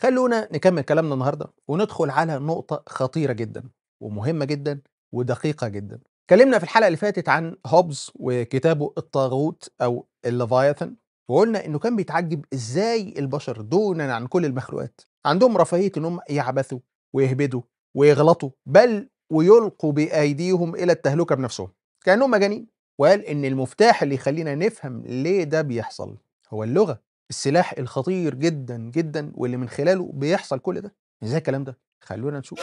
خلونا نكمل كلامنا النهارده وندخل على نقطة خطيرة جدا ومهمة جدا ودقيقة جدا. اتكلمنا في الحلقة اللي فاتت عن هوبز وكتابه الطاغوت أو الليفايثن وقلنا إنه كان بيتعجب إزاي البشر دونا عن كل المخلوقات عندهم رفاهية إنهم يعبثوا ويهبدوا ويغلطوا بل ويلقوا بأيديهم إلى التهلكة بنفسهم كأنهم مجانين وقال إن المفتاح اللي يخلينا نفهم ليه ده بيحصل هو اللغة السلاح الخطير جدا جدا واللي من خلاله بيحصل كل ده ازاي الكلام ده خلونا نشوف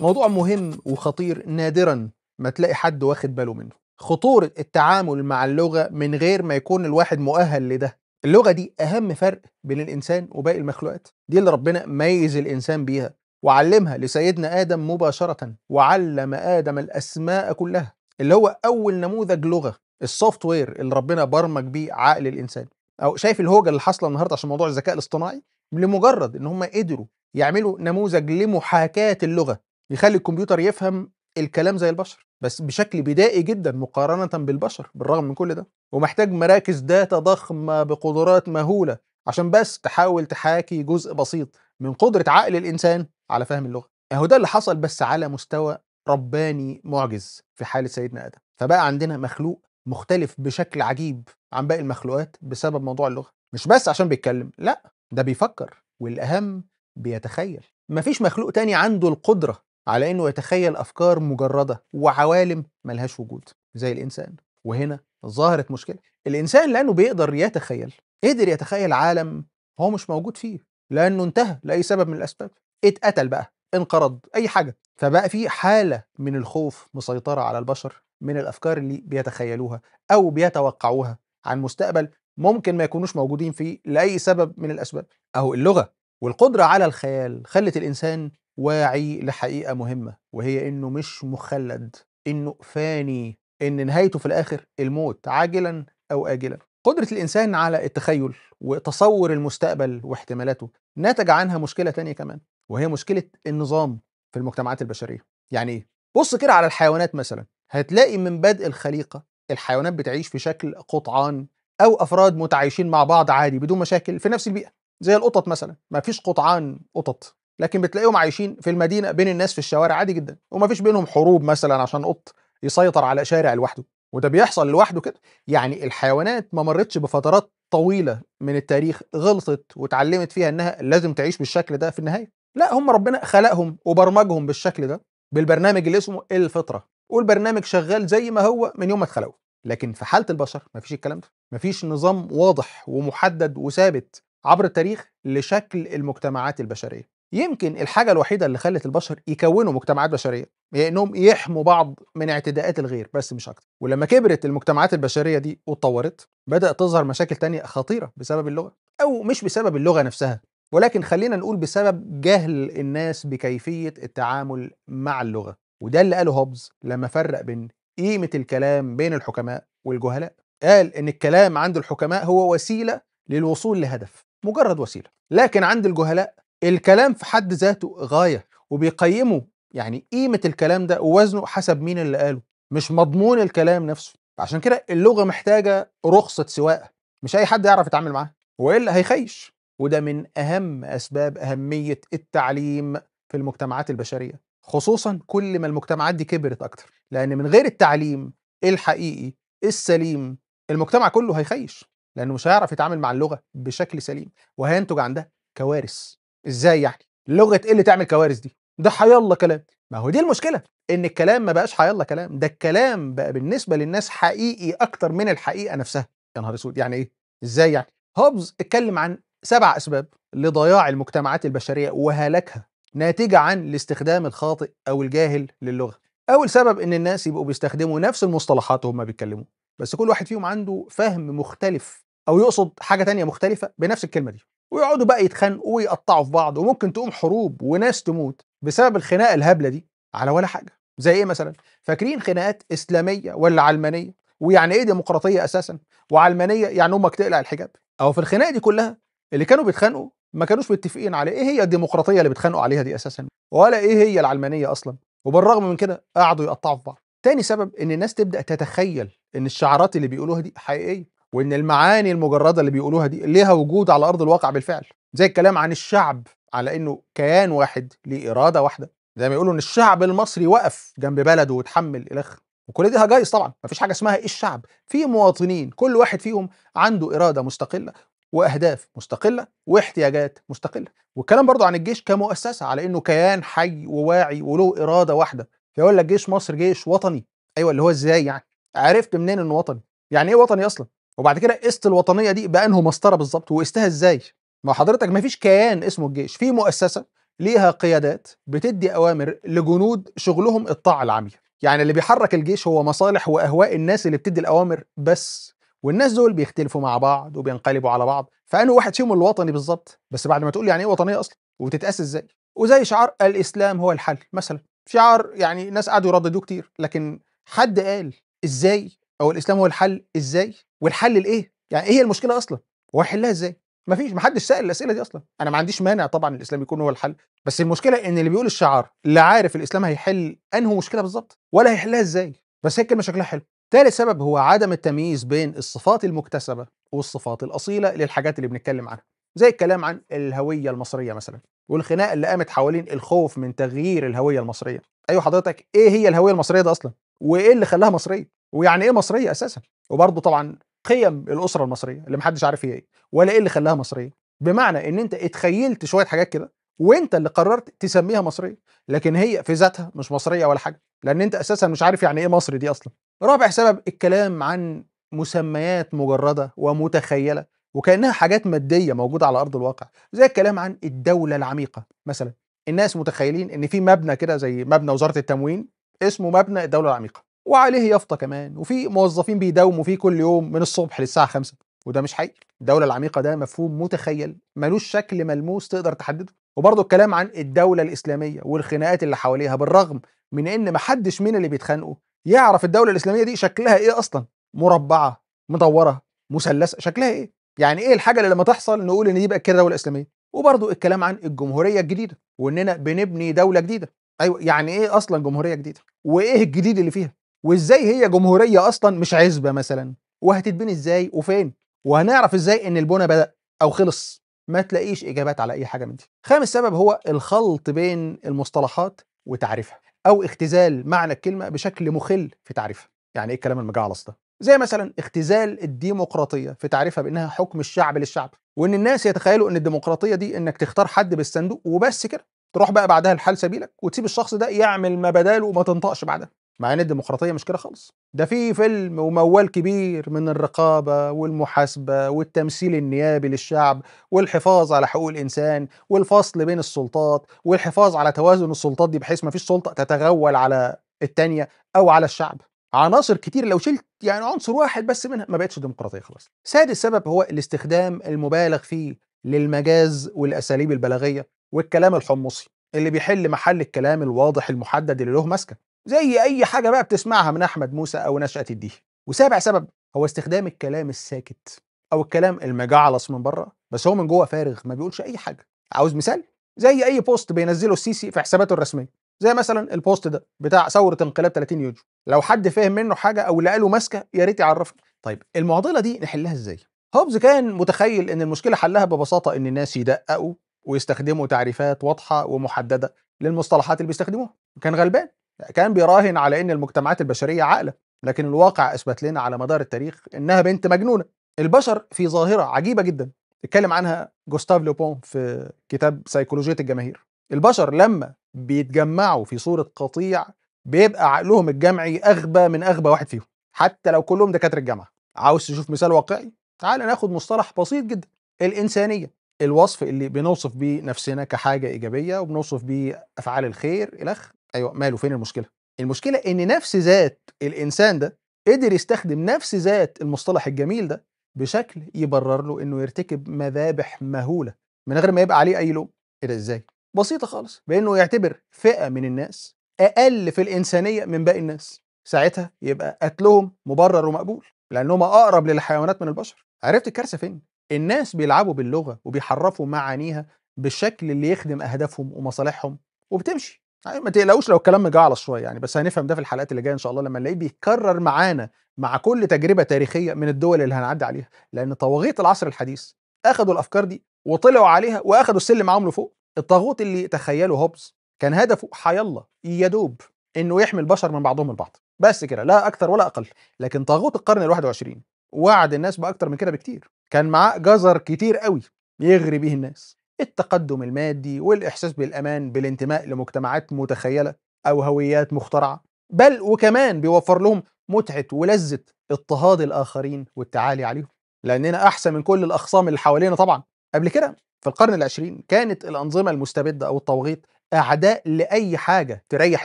موضوع مهم وخطير نادرا ما تلاقي حد واخد باله منه خطورة التعامل مع اللغة من غير ما يكون الواحد مؤهل لده اللغة دي أهم فرق بين الإنسان وباقي المخلوقات دي اللي ربنا ميز الإنسان بيها وعلمها لسيدنا آدم مباشرة وعلم آدم الأسماء كلها اللي هو أول نموذج لغة السوفت وير اللي ربنا برمج بيه عقل الإنسان أو شايف الهوجة اللي حاصلة النهاردة عشان موضوع الذكاء الاصطناعي لمجرد إن هم قدروا يعملوا نموذج لمحاكاة اللغة بيخلي الكمبيوتر يفهم الكلام زي البشر بس بشكل بدائي جدا مقارنة بالبشر بالرغم من كل ده ومحتاج مراكز داتا ضخمة بقدرات مهولة عشان بس تحاول تحاكي جزء بسيط من قدرة عقل الإنسان على فهم اللغة أهو ده اللي حصل بس على مستوى رباني معجز في حالة سيدنا آدم فبقى عندنا مخلوق مختلف بشكل عجيب عن باقي المخلوقات بسبب موضوع اللغة مش بس عشان بيتكلم لا ده بيفكر والأهم بيتخيل مفيش مخلوق تاني عنده القدرة على انه يتخيل افكار مجرده وعوالم ملهاش وجود زي الانسان وهنا ظهرت مشكله الانسان لانه بيقدر يتخيل قدر يتخيل عالم هو مش موجود فيه لانه انتهى لاي سبب من الاسباب اتقتل بقى انقرض اي حاجه فبقى في حاله من الخوف مسيطره على البشر من الافكار اللي بيتخيلوها او بيتوقعوها عن مستقبل ممكن ما يكونوش موجودين فيه لاي سبب من الاسباب اهو اللغه والقدره على الخيال خلت الانسان واعي لحقيقه مهمه وهي انه مش مخلد انه فاني ان نهايته في الاخر الموت عاجلا او اجلا قدرة الإنسان على التخيل وتصور المستقبل واحتمالاته نتج عنها مشكلة تانية كمان وهي مشكلة النظام في المجتمعات البشرية يعني إيه؟ بص كده على الحيوانات مثلا هتلاقي من بدء الخليقة الحيوانات بتعيش في شكل قطعان أو أفراد متعايشين مع بعض عادي بدون مشاكل في نفس البيئة زي القطط مثلا ما فيش قطعان قطط لكن بتلاقيهم عايشين في المدينه بين الناس في الشوارع عادي جدا وما فيش بينهم حروب مثلا عشان قط يسيطر على شارع لوحده وده بيحصل لوحده كده يعني الحيوانات ما مرتش بفترات طويله من التاريخ غلطت واتعلمت فيها انها لازم تعيش بالشكل ده في النهايه لا هم ربنا خلقهم وبرمجهم بالشكل ده بالبرنامج اللي اسمه الفطره والبرنامج شغال زي ما هو من يوم ما اتخلقوا لكن في حاله البشر مفيش الكلام ده مفيش نظام واضح ومحدد وثابت عبر التاريخ لشكل المجتمعات البشريه يمكن الحاجه الوحيده اللي خلت البشر يكونوا مجتمعات بشريه هي انهم يحموا بعض من اعتداءات الغير بس مش اكتر ولما كبرت المجتمعات البشريه دي واتطورت بدات تظهر مشاكل تانية خطيره بسبب اللغه او مش بسبب اللغه نفسها ولكن خلينا نقول بسبب جهل الناس بكيفيه التعامل مع اللغه وده اللي قاله هوبز لما فرق بين قيمه الكلام بين الحكماء والجهلاء قال ان الكلام عند الحكماء هو وسيله للوصول لهدف مجرد وسيله لكن عند الجهلاء الكلام في حد ذاته غايه وبيقيموا يعني قيمه الكلام ده ووزنه حسب مين اللي قاله مش مضمون الكلام نفسه عشان كده اللغه محتاجه رخصه سواقه مش اي حد يعرف يتعامل معاها والا هيخيش وده من اهم اسباب اهميه التعليم في المجتمعات البشريه خصوصا كل ما المجتمعات دي كبرت اكتر لان من غير التعليم الحقيقي السليم المجتمع كله هيخيش لانه مش هيعرف يتعامل مع اللغه بشكل سليم وهينتج عندها كوارث ازاي يعني لغه ايه اللي تعمل كوارث دي ده حيالله كلام ما هو دي المشكله ان الكلام ما بقاش حيالله كلام ده الكلام بقى بالنسبه للناس حقيقي اكتر من الحقيقه نفسها يا نهار اسود يعني ايه ازاي يعني هوبز اتكلم عن سبع اسباب لضياع المجتمعات البشريه وهلاكها ناتجه عن الاستخدام الخاطئ او الجاهل للغه اول سبب ان الناس يبقوا بيستخدموا نفس المصطلحات وهم بيتكلموا بس كل واحد فيهم عنده فهم مختلف او يقصد حاجه تانية مختلفه بنفس الكلمه دي ويقعدوا بقى يتخانقوا ويقطعوا في بعض وممكن تقوم حروب وناس تموت بسبب الخناقه الهبله دي على ولا حاجه زي ايه مثلا فاكرين خناقات اسلاميه ولا علمانيه ويعني ايه ديمقراطيه اساسا وعلمانيه يعني امك تقلع الحجاب او في الخناقه دي كلها اللي كانوا بيتخانقوا ما كانوش متفقين على ايه هي الديمقراطيه اللي بيتخانقوا عليها دي اساسا ولا ايه هي العلمانيه اصلا وبالرغم من كده قعدوا يقطعوا في بعض تاني سبب ان الناس تبدا تتخيل ان الشعارات اللي بيقولوها دي حقيقيه وان المعاني المجرده اللي بيقولوها دي ليها وجود على ارض الواقع بالفعل زي الكلام عن الشعب على انه كيان واحد ليه اراده واحده زي ما يقولوا ان الشعب المصري وقف جنب بلده وتحمل اخره وكل دي هجايز طبعا مفيش حاجه اسمها إيه الشعب في مواطنين كل واحد فيهم عنده اراده مستقله واهداف مستقله واحتياجات مستقله والكلام برضو عن الجيش كمؤسسه على انه كيان حي وواعي وله اراده واحده فيقول لك جيش مصر جيش وطني ايوه اللي هو ازاي يعني عرفت منين انه وطني يعني ايه وطني اصلا وبعد كده قست الوطنيه دي بانه مسطره بالظبط وقستها ازاي ما حضرتك ما فيش كيان اسمه الجيش في مؤسسه ليها قيادات بتدي اوامر لجنود شغلهم الطاعه العمياء يعني اللي بيحرك الجيش هو مصالح واهواء الناس اللي بتدي الاوامر بس والناس دول بيختلفوا مع بعض وبينقلبوا على بعض فانه واحد فيهم الوطني بالظبط بس بعد ما تقول يعني ايه وطنيه اصلا وتتأسس ازاي وزي شعار الاسلام هو الحل مثلا شعار يعني ناس قعدوا يرددوه كتير لكن حد قال ازاي او الاسلام هو الحل ازاي والحل لايه يعني ايه هي المشكله اصلا وهيحلها يحلها ازاي مفيش محدش سال الاسئله دي اصلا انا ما عنديش مانع طبعا الاسلام يكون هو الحل بس المشكله ان اللي بيقول الشعار لا عارف الاسلام هيحل انه مشكله بالظبط ولا هيحلها ازاي بس هي الكلمه شكلها حلو ثالث سبب هو عدم التمييز بين الصفات المكتسبه والصفات الاصيله للحاجات اللي بنتكلم عنها زي الكلام عن الهويه المصريه مثلا والخناقه اللي قامت حوالين الخوف من تغيير الهويه المصريه ايوه حضرتك ايه هي الهويه المصريه ده اصلا وايه اللي خلاها مصريه ويعني ايه مصريه اساسا وبرضه طبعا قيم الاسره المصريه اللي محدش عارف هي ايه ولا ايه اللي خلاها مصريه بمعنى ان انت اتخيلت شويه حاجات كده وانت اللي قررت تسميها مصريه لكن هي في ذاتها مش مصريه ولا حاجه لان انت اساسا مش عارف يعني ايه مصري دي اصلا رابع سبب الكلام عن مسميات مجرده ومتخيله وكانها حاجات ماديه موجوده على ارض الواقع زي الكلام عن الدوله العميقه مثلا الناس متخيلين ان في مبنى كده زي مبنى وزاره التموين اسمه مبنى الدوله العميقه وعليه يافطه كمان وفي موظفين بيداوموا فيه كل يوم من الصبح للساعه 5 وده مش حقيقي الدوله العميقه ده مفهوم متخيل ملوش شكل ملموس تقدر تحدده وبرضه الكلام عن الدوله الاسلاميه والخناقات اللي حواليها بالرغم من ان محدش من اللي بيتخانقوا يعرف الدوله الاسلاميه دي شكلها ايه اصلا مربعه مدوره مثلثة شكلها ايه يعني ايه الحاجه اللي لما تحصل نقول ان دي بقى كده دوله اسلاميه وبرضه الكلام عن الجمهوريه الجديده واننا بنبني دوله جديده ايوه يعني ايه اصلا جمهوريه جديده وايه الجديد اللي فيها وازاي هي جمهوريه اصلا مش عزبه مثلا وهتتبني ازاي وفين وهنعرف ازاي ان البنى بدا او خلص ما تلاقيش اجابات على اي حاجه من دي خامس سبب هو الخلط بين المصطلحات وتعريفها او اختزال معنى الكلمه بشكل مخل في تعريفها يعني ايه الكلام المجعلص ده زي مثلا اختزال الديمقراطيه في تعريفها بانها حكم الشعب للشعب وان الناس يتخيلوا ان الديمقراطيه دي انك تختار حد بالصندوق وبس كده تروح بقى بعدها الحال سبيلك وتسيب الشخص ده يعمل ما بداله وما تنطقش بعدها مع ان الديمقراطيه مش كده خالص ده في فيلم وموال كبير من الرقابه والمحاسبه والتمثيل النيابي للشعب والحفاظ على حقوق الانسان والفصل بين السلطات والحفاظ على توازن السلطات دي بحيث ما فيش سلطه تتغول على التانية او على الشعب عناصر كتير لو شلت يعني عنصر واحد بس منها ما بقتش ديمقراطيه خلاص سادس سبب هو الاستخدام المبالغ فيه للمجاز والاساليب البلاغيه والكلام الحمصي اللي بيحل محل الكلام الواضح المحدد اللي له ماسكه زي اي حاجه بقى بتسمعها من احمد موسى او نشاه الديه وسابع سبب هو استخدام الكلام الساكت او الكلام المجعلص من بره بس هو من جوه فارغ ما بيقولش اي حاجه عاوز مثال زي اي بوست بينزله السيسي في حساباته الرسميه زي مثلا البوست ده بتاع ثوره انقلاب 30 يونيو لو حد فهم منه حاجه او لقى له ماسكه يا ريت يعرفني طيب المعضله دي نحلها ازاي هوبز كان متخيل ان المشكله حلها ببساطه ان الناس يدققوا ويستخدموا تعريفات واضحه ومحدده للمصطلحات اللي بيستخدموها كان غلبان كان بيراهن على ان المجتمعات البشريه عاقله لكن الواقع اثبت لنا على مدار التاريخ انها بنت مجنونه البشر في ظاهره عجيبه جدا اتكلم عنها جوستاف لوبون في كتاب سيكولوجيه الجماهير البشر لما بيتجمعوا في صوره قطيع بيبقى عقلهم الجمعي اغبى من اغبى واحد فيهم حتى لو كلهم دكاتره الجامعه عاوز تشوف مثال واقعي تعال ناخد مصطلح بسيط جدا الانسانيه الوصف اللي بنوصف بيه نفسنا كحاجه ايجابيه وبنوصف بيه افعال الخير الخ ايوه ماله فين المشكله المشكله ان نفس ذات الانسان ده قدر يستخدم نفس ذات المصطلح الجميل ده بشكل يبرر له انه يرتكب مذابح مهوله من غير ما يبقى عليه اي لوم ايه ده ازاي بسيطه خالص بانه يعتبر فئه من الناس اقل في الانسانيه من باقي الناس ساعتها يبقى قتلهم مبرر ومقبول لانهم اقرب للحيوانات من البشر عرفت الكارثه فين الناس بيلعبوا باللغه وبيحرفوا معانيها بالشكل اللي يخدم اهدافهم ومصالحهم وبتمشي يعني ما تقلقوش لو الكلام مجعلص شويه يعني بس هنفهم ده في الحلقات اللي جايه ان شاء الله لما نلاقيه بيتكرر معانا مع كل تجربه تاريخيه من الدول اللي هنعدي عليها لان طواغيت العصر الحديث اخذوا الافكار دي وطلعوا عليها واخذوا السلم معاهم لفوق الطاغوت اللي تخيله هوبز كان هدفه حيالله يدوب انه يحمي البشر من بعضهم البعض بس كده لا اكثر ولا اقل لكن طاغوت القرن ال21 وعد الناس باكثر من كده بكتير كان معاه جزر كتير قوي يغري بيه الناس التقدم المادي والإحساس بالأمان بالانتماء لمجتمعات متخيلة أو هويات مخترعة بل وكمان بيوفر لهم متعة ولذة اضطهاد الآخرين والتعالي عليهم لأننا أحسن من كل الأخصام اللي حوالينا طبعا قبل كده في القرن العشرين كانت الأنظمة المستبدة أو الطواغيت أعداء لأي حاجة تريح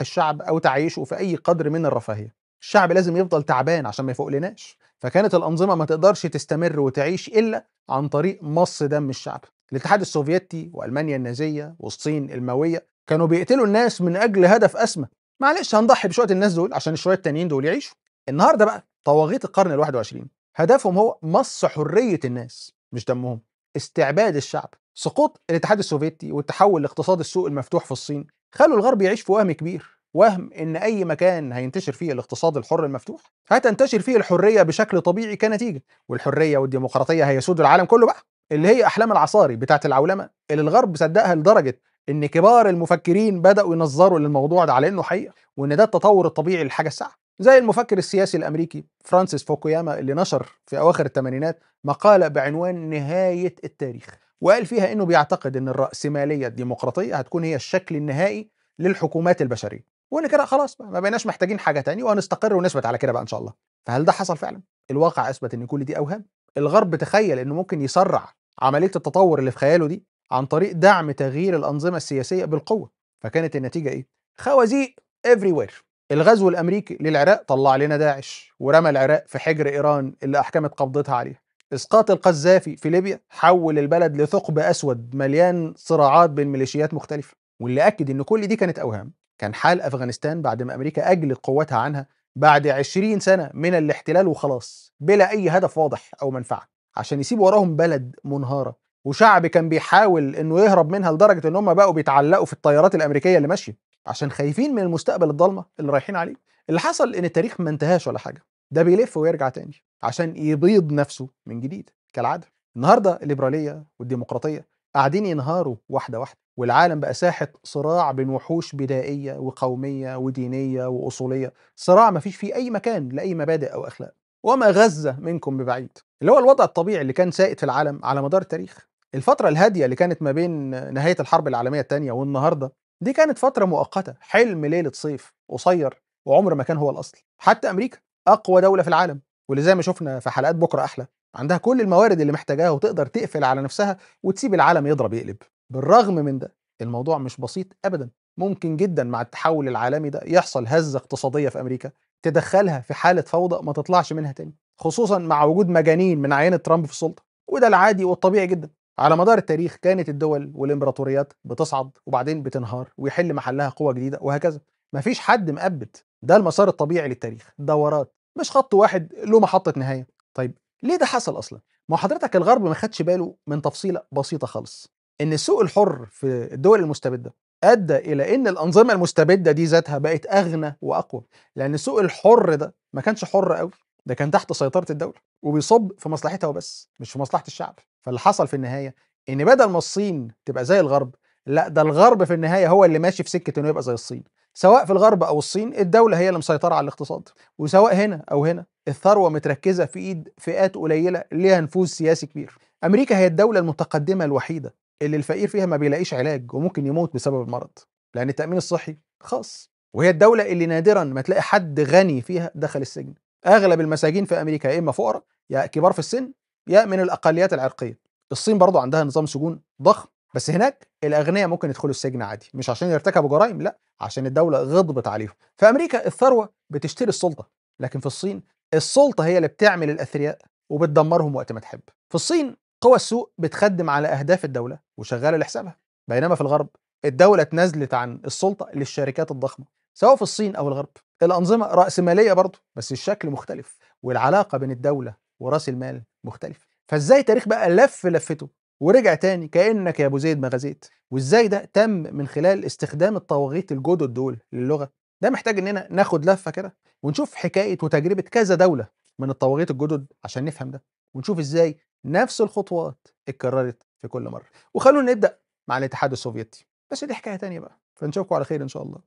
الشعب أو تعيشه في أي قدر من الرفاهية الشعب لازم يفضل تعبان عشان ما يفوقلناش فكانت الأنظمة ما تقدرش تستمر وتعيش إلا عن طريق مص دم الشعب الاتحاد السوفيتي وألمانيا النازية والصين الموية كانوا بيقتلوا الناس من أجل هدف أسمى معلش هنضحي بشوية الناس دول عشان الشوية التانيين دول يعيشوا النهاردة بقى طواغيت القرن ال21 هدفهم هو مص حرية الناس مش دمهم استعباد الشعب سقوط الاتحاد السوفيتي والتحول لاقتصاد السوق المفتوح في الصين خلوا الغرب يعيش في وهم كبير وهم ان اي مكان هينتشر فيه الاقتصاد الحر المفتوح هتنتشر فيه الحريه بشكل طبيعي كنتيجه والحريه والديمقراطيه هيسود العالم كله بقى اللي هي احلام العصاري بتاعه العولمه اللي الغرب صدقها لدرجه ان كبار المفكرين بداوا ينظروا للموضوع ده على انه حقيقه وان ده التطور الطبيعي للحاجه الساعه زي المفكر السياسي الامريكي فرانسيس فوكوياما اللي نشر في اواخر الثمانينات مقاله بعنوان نهايه التاريخ وقال فيها انه بيعتقد ان الراسماليه الديمقراطيه هتكون هي الشكل النهائي للحكومات البشريه وان كده خلاص ما بقيناش محتاجين حاجه تاني وهنستقر ونثبت على كده بقى ان شاء الله فهل ده حصل فعلا الواقع اثبت ان كل دي اوهام الغرب تخيل انه ممكن يسرع عمليه التطور اللي في خياله دي عن طريق دعم تغيير الانظمه السياسيه بالقوه فكانت النتيجه ايه خوازيق everywhere الغزو الامريكي للعراق طلع لنا داعش ورمى العراق في حجر ايران اللي احكمت قبضتها عليه اسقاط القذافي في ليبيا حول البلد لثقب اسود مليان صراعات بين ميليشيات مختلفه واللي اكد ان كل دي كانت اوهام كان حال أفغانستان بعد ما أمريكا أجلت قواتها عنها بعد 20 سنة من الاحتلال وخلاص بلا أي هدف واضح أو منفعة عشان يسيب وراهم بلد منهارة وشعب كان بيحاول إنه يهرب منها لدرجة إن هم بقوا بيتعلقوا في الطيارات الأمريكية اللي ماشية عشان خايفين من المستقبل الضلمة اللي رايحين عليه اللي حصل إن التاريخ ما انتهاش ولا حاجة ده بيلف ويرجع تاني عشان يبيض نفسه من جديد كالعادة النهاردة الليبرالية والديمقراطية قاعدين ينهاروا واحدة واحدة والعالم بقى ساحة صراع بين وحوش بدائية وقومية ودينية وأصولية صراع ما فيش فيه أي مكان لأي مبادئ أو أخلاق وما غزة منكم ببعيد اللي هو الوضع الطبيعي اللي كان سائد في العالم على مدار التاريخ الفترة الهادية اللي كانت ما بين نهاية الحرب العالمية الثانية والنهاردة دي كانت فترة مؤقتة حلم ليلة صيف قصير وعمر ما كان هو الأصل حتى أمريكا أقوى دولة في العالم واللي زي ما شفنا في حلقات بكرة أحلى عندها كل الموارد اللي محتاجاها وتقدر تقفل على نفسها وتسيب العالم يضرب يقلب بالرغم من ده الموضوع مش بسيط ابدا ممكن جدا مع التحول العالمي ده يحصل هزه اقتصاديه في امريكا تدخلها في حاله فوضى ما تطلعش منها تاني خصوصا مع وجود مجانين من عينه ترامب في السلطه وده العادي والطبيعي جدا على مدار التاريخ كانت الدول والامبراطوريات بتصعد وبعدين بتنهار ويحل محلها قوه جديده وهكذا مفيش حد مأبد ده المسار الطبيعي للتاريخ دورات مش خط واحد له محطه نهايه طيب ليه ده حصل اصلا ما حضرتك الغرب ما خدش باله من تفصيله بسيطه خالص ان السوق الحر في الدول المستبده ادى الى ان الانظمه المستبده دي ذاتها بقت اغنى واقوى لان السوق الحر ده ما كانش حر قوي ده كان تحت سيطره الدوله وبيصب في مصلحتها وبس مش في مصلحه الشعب فاللي حصل في النهايه ان بدل ما الصين تبقى زي الغرب لا ده الغرب في النهايه هو اللي ماشي في سكه انه يبقى زي الصين سواء في الغرب او الصين الدوله هي اللي مسيطره على الاقتصاد وسواء هنا او هنا الثروه متركزه في ايد فئات قليله ليها نفوذ سياسي كبير امريكا هي الدوله المتقدمه الوحيده اللي الفقير فيها ما بيلاقيش علاج وممكن يموت بسبب المرض لأن التأمين الصحي خاص وهي الدولة اللي نادرا ما تلاقي حد غني فيها دخل السجن أغلب المساجين في أمريكا يا إما فقراء يا كبار في السن يا من الأقليات العرقية الصين برضو عندها نظام سجون ضخم بس هناك الأغنياء ممكن يدخلوا السجن عادي مش عشان يرتكبوا جرائم لا عشان الدولة غضبت عليهم في أمريكا الثروة بتشتري السلطة لكن في الصين السلطة هي اللي بتعمل الأثرياء وبتدمرهم وقت ما تحب في الصين قوى السوق بتخدم على أهداف الدولة وشغالة لحسابها بينما في الغرب الدولة اتنازلت عن السلطة للشركات الضخمة سواء في الصين أو الغرب الأنظمة رأسمالية برضه بس الشكل مختلف والعلاقة بين الدولة ورأس المال مختلفة فازاي تاريخ بقى لف لفته ورجع تاني كأنك يا أبو زيد ما غزيت وازاي ده تم من خلال استخدام الطواغيت الجدد دول للغة ده محتاج اننا ناخد لفة كده ونشوف حكاية وتجربة كذا دولة من الطواغيت الجدد عشان نفهم ده ونشوف ازاي نفس الخطوات اتكررت في كل مره وخلونا نبدا مع الاتحاد السوفيتي بس دي حكايه تانية بقى فنشوفكم على خير ان شاء الله